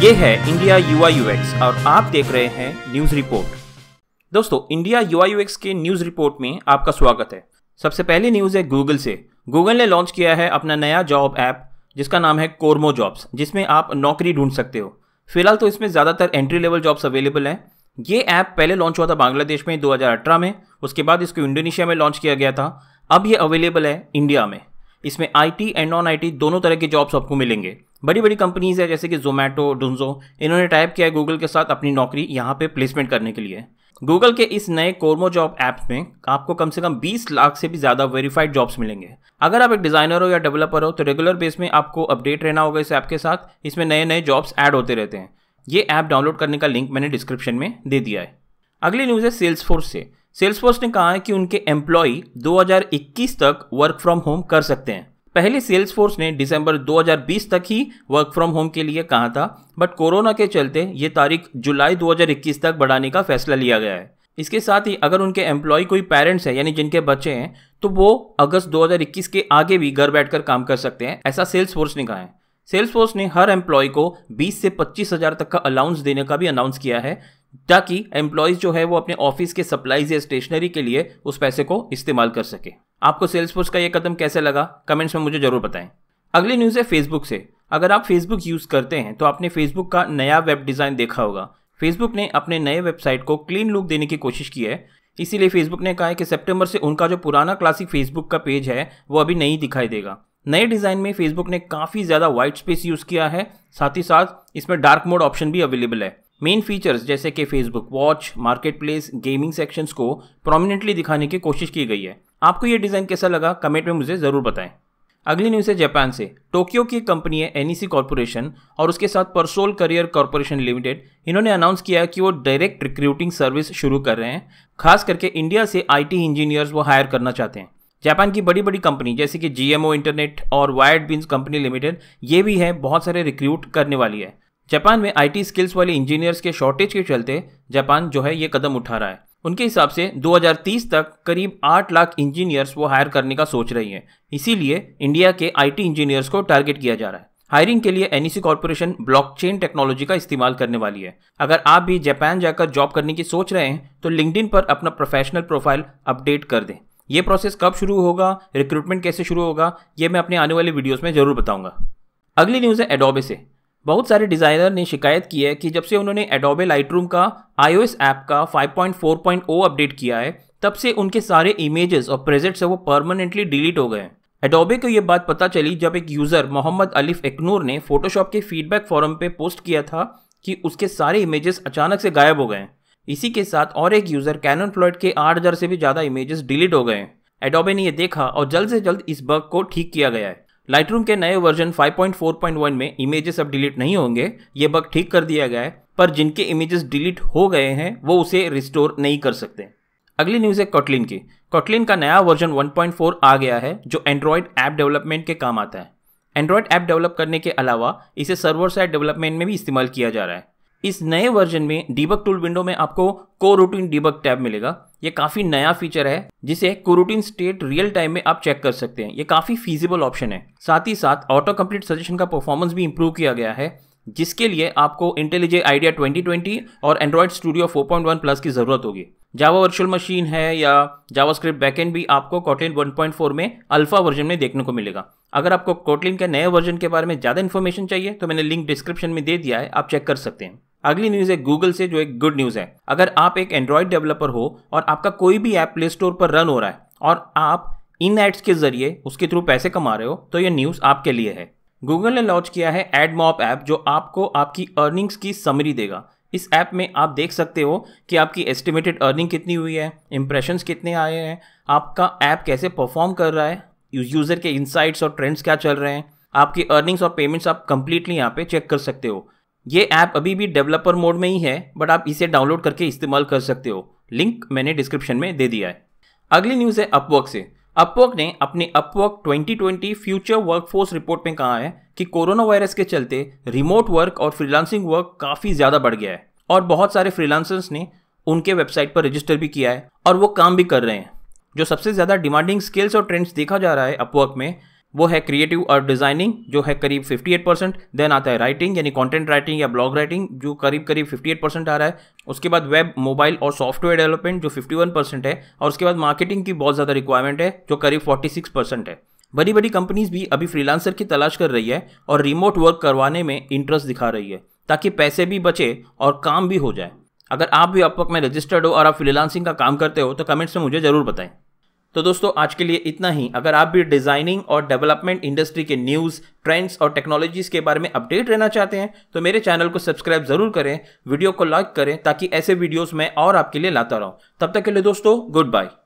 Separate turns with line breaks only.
ये है India Yuva UX और आप देख रहे हैं न्यूज रिपोर्ट दोस्तों इंडिया युवा यूएक्स के न्यूज रिपोर्ट में आपका स्वागत है सबसे पहली न्यूज है गूगल से गूगल ने लॉन्च किया है अपना नया जॉब ऐप जिसका नाम है कोरमो जॉब्स जिसमें आप नौकरी ढूंढ सकते हो फिलहाल तो इसमें ज़्यादातर एंट्री लेवल जॉब्स अवेलेबल हैं ये ऐप पहले लॉन्च हुआ था बांग्लादेश में 2018 में उसके बाद इसको इंडोनेशिया में लॉन्च किया गया था अब ये अवेलेबल है इंडिया में इसमें आईटी एंड नॉन आईटी दोनों तरह के जॉब्स आपको मिलेंगे बड़ी बड़ी कंपनीज़ है जैसे कि जोमेटो डुंजो इन्होंने टाइप किया है गूगल के साथ अपनी नौकरी यहाँ पे प्लेसमेंट करने के लिए गूगल के इस नए कोरमो जॉब ऐप में आपको कम से कम 20 लाख से भी ज़्यादा वेरीफाइड जॉब्स मिलेंगे अगर आप एक डिज़ाइनर हो या डेवलपर हो तो रेगुलर बेस में आपको अपडेट रहना होगा इस ऐप के साथ इसमें नए नए जॉब्स ऐड होते रहते हैं ये ऐप डाउनलोड करने का लिंक मैंने डिस्क्रिप्शन में दे दिया है अगली न्यूज़ है फोर्स से फोर्स ने कहा है कि उनके एम्प्लॉय 2021 तक वर्क फ्रॉम होम कर सकते हैं पहले सेल्सफोर्स ने दिसंबर 2020 तक ही वर्क फ्रॉम होम के लिए कहा था बट कोरोना के चलते ये तारीख जुलाई 2021 तक बढ़ाने का फैसला लिया गया है इसके साथ ही अगर उनके एम्प्लॉय कोई पेरेंट्स हैं यानी जिनके बच्चे हैं तो वो अगस्त 2021 के आगे भी घर बैठकर काम कर सकते हैं ऐसा सेल्स फोर्स ने कहा है सेल्स फोर्स ने हर एम्प्लॉय को 20 से पच्चीस हजार तक का अलाउंस देने का भी अनाउंस किया है ताकि एम्प्लॉयज़ जो है वो अपने ऑफिस के सप्लाईज या स्टेशनरी के लिए उस पैसे को इस्तेमाल कर सके आपको सेल्स फोर्स का ये कदम कैसे लगा कमेंट्स में मुझे ज़रूर बताएं अगली न्यूज़ है फेसबुक से अगर आप फेसबुक यूज़ करते हैं तो आपने फेसबुक का नया वेब डिज़ाइन देखा होगा फेसबुक ने अपने नए वेबसाइट को क्लीन लुक देने की कोशिश की है इसीलिए फेसबुक ने कहा है कि सितंबर से उनका जो पुराना क्लासिक फेसबुक का पेज है वो अभी नहीं दिखाई देगा नए डिज़ाइन में फेसबुक ने काफ़ी ज़्यादा वाइट स्पेस यूज़ किया है साथ ही साथ इसमें डार्क मोड ऑप्शन भी अवेलेबल है मेन फीचर्स जैसे कि Facebook watch marketplace gaming sections को प्रोमिनेंटली दिखाने की कोशिश की गई है आपको ये डिज़ाइन कैसा लगा कमेंट में मुझे ज़रूर बताएं अगली न्यूज़ है जापान से टोक्यो की कंपनी है एनईसी कॉरपोरेशन e और उसके साथ परसोल करियर कॉरपोरेशन लिमिटेड इन्होंने अनाउंस किया कि वो डायरेक्ट रिक्रूटिंग सर्विस शुरू कर रहे हैं खास करके इंडिया से आईटी इंजीनियर्स वो हायर करना चाहते हैं जापान की बड़ी बड़ी कंपनी जैसे कि जीएमओ इंटरनेट और वायर्ड बीन्स कंपनी लिमिटेड ये भी है बहुत सारे रिक्रूट करने वाली है जापान में आईटी स्किल्स वाले इंजीनियर्स के शॉर्टेज के चलते जापान जो है ये कदम उठा रहा है उनके हिसाब से 2030 तक करीब 8 लाख इंजीनियर्स वो हायर करने का सोच रही है इसीलिए इंडिया के आईटी इंजीनियर्स को टारगेट किया जा रहा है हायरिंग के लिए एनईसी कॉरपोरेशन ब्लॉकचेन टेक्नोलॉजी का इस्तेमाल करने वाली है अगर आप भी जापान जाकर जॉब करने की सोच रहे हैं तो लिंकडिन पर अपना प्रोफेशनल प्रोफाइल अपडेट कर दें ये प्रोसेस कब शुरू होगा रिक्रूटमेंट कैसे शुरू होगा ये मैं अपने आने वाले वीडियोस में जरूर बताऊंगा अगली न्यूज़ है एडोबे से बहुत सारे डिज़ाइनर ने शिकायत की है कि जब से उन्होंने एडोबे लाइटरूम का एस ऐप का 5.4.0 अपडेट किया है तब से उनके सारे इमेजेस और प्रेजेंट्स है वो परमानेंटली डिलीट हो गए एडोबे को ये बात पता चली जब एक यूज़र मोहम्मद अलिफ एकनूर ने फोटोशॉप के फीडबैक फॉरम पे पोस्ट किया था कि उसके सारे इमेजेस अचानक से गायब हो गए इसी के साथ और एक यूज़र कैनन फ्लॉइड के 8000 से भी ज़्यादा इमेजेस डिलीट हो गए एडोबे ने यह देखा और जल्द से जल्द इस बग को ठीक किया गया है लाइटरूम के नए वर्जन 5.4.1 में इमेजेस अब डिलीट नहीं होंगे ये बग ठीक कर दिया गया है पर जिनके इमेजेस डिलीट हो गए हैं वो उसे रिस्टोर नहीं कर सकते अगली न्यूज़ है कॉटलिन की कॉटलिन का नया वर्जन 1.4 आ गया है जो एंड्रॉयड ऐप डेवलपमेंट के काम आता है एंड्रॉयड ऐप डेवलप करने के अलावा इसे सर्वर साइड डेवलपमेंट में भी इस्तेमाल किया जा रहा है इस नए वर्जन में डीबक टूल विंडो में आपको को रूटीन डीबक टैब मिलेगा ये काफ़ी नया फीचर है जिसे कोरूटीन स्टेट रियल टाइम में आप चेक कर सकते हैं ये काफ़ी फीजिबल ऑप्शन है साथ ही साथ ऑटो कंप्लीट सजेशन का परफॉर्मेंस भी इंप्रूव किया गया है जिसके लिए आपको इंटेलिजे आइडिया 2020 और एंड्रॉयड स्टूडियो 4.1 प्लस की ज़रूरत होगी जावा वर्चुअल मशीन है या जावा स्क्रिप्ट बैकएंड भी आपको कोटलिन 1.4 में अल्फा वर्जन में देखने को मिलेगा अगर आपको कोटलिन के नए वर्जन के बारे में ज़्यादा इन्फॉर्मेशन चाहिए तो मैंने लिंक डिस्क्रिप्शन में दे दिया है आप चेक कर सकते हैं अगली न्यूज है गूगल से जो एक गुड न्यूज है अगर आप एक एंड्रॉयड डेवलपर हो और आपका कोई भी ऐप प्ले स्टोर पर रन हो रहा है और आप इन एड्स के जरिए उसके थ्रू पैसे कमा रहे हो तो यह न्यूज आपके लिए है गूगल ने लॉन्च किया है एड मॉप ऐप जो आपको आपकी अर्निंग्स की समरी देगा इस ऐप में आप देख सकते हो कि आपकी एस्टिमेटेड अर्निंग कितनी हुई है इंप्रेशन कितने आए हैं आपका ऐप कैसे परफॉर्म कर रहा है यूज़र के इनसाइट्स और ट्रेंड्स क्या चल रहे हैं आपकी अर्निंग्स और पेमेंट्स आप कंप्लीटली यहाँ पे चेक कर सकते हो ये ऐप अभी भी डेवलपर मोड में ही है बट आप इसे डाउनलोड करके इस्तेमाल कर सकते हो लिंक मैंने डिस्क्रिप्शन में दे दिया है अगली न्यूज़ है अपवर्क से अपवर्क ने अपने अपवर्क 2020 फ्यूचर वर्कफोर्स रिपोर्ट में कहा है कि कोरोना वायरस के चलते रिमोट वर्क और फ्रीलांसिंग वर्क काफ़ी ज़्यादा बढ़ गया है और बहुत सारे फ्रीलांसर्स ने उनके वेबसाइट पर रजिस्टर भी किया है और वो काम भी कर रहे हैं जो सबसे ज़्यादा डिमांडिंग स्किल्स और ट्रेंड्स देखा जा रहा है अपवर्क में वो है क्रिएटिव और डिज़ाइनिंग जो है करीब 58 परसेंट देन आता है राइटिंग यानी कंटेंट राइटिंग या ब्लॉग राइटिंग जो करीब करीब 58 परसेंट आ रहा है उसके बाद वेब मोबाइल और सॉफ्टवेयर डेवलपमेंट जो 51 परसेंट है और उसके बाद मार्केटिंग की बहुत ज़्यादा रिक्वायरमेंट है जो करीब 46 परसेंट है बड़ी बड़ी कंपनीज भी अभी फ्रीलांसर की तलाश कर रही है और रिमोट वर्क करवाने में इंटरेस्ट दिखा रही है ताकि पैसे भी बचे और काम भी हो जाए अगर आप भी अपवर्क में रजिस्टर्ड हो और आप फ्रीलांसिंग का काम करते हो तो कमेंट्स में मुझे ज़रूर बताएं तो दोस्तों आज के लिए इतना ही अगर आप भी डिजाइनिंग और डेवलपमेंट इंडस्ट्री के न्यूज़ ट्रेंड्स और टेक्नोलॉजीज के बारे में अपडेट रहना चाहते हैं तो मेरे चैनल को सब्सक्राइब जरूर करें वीडियो को लाइक करें ताकि ऐसे वीडियोस मैं और आपके लिए लाता रहूं तब तक के लिए दोस्तों गुड बाय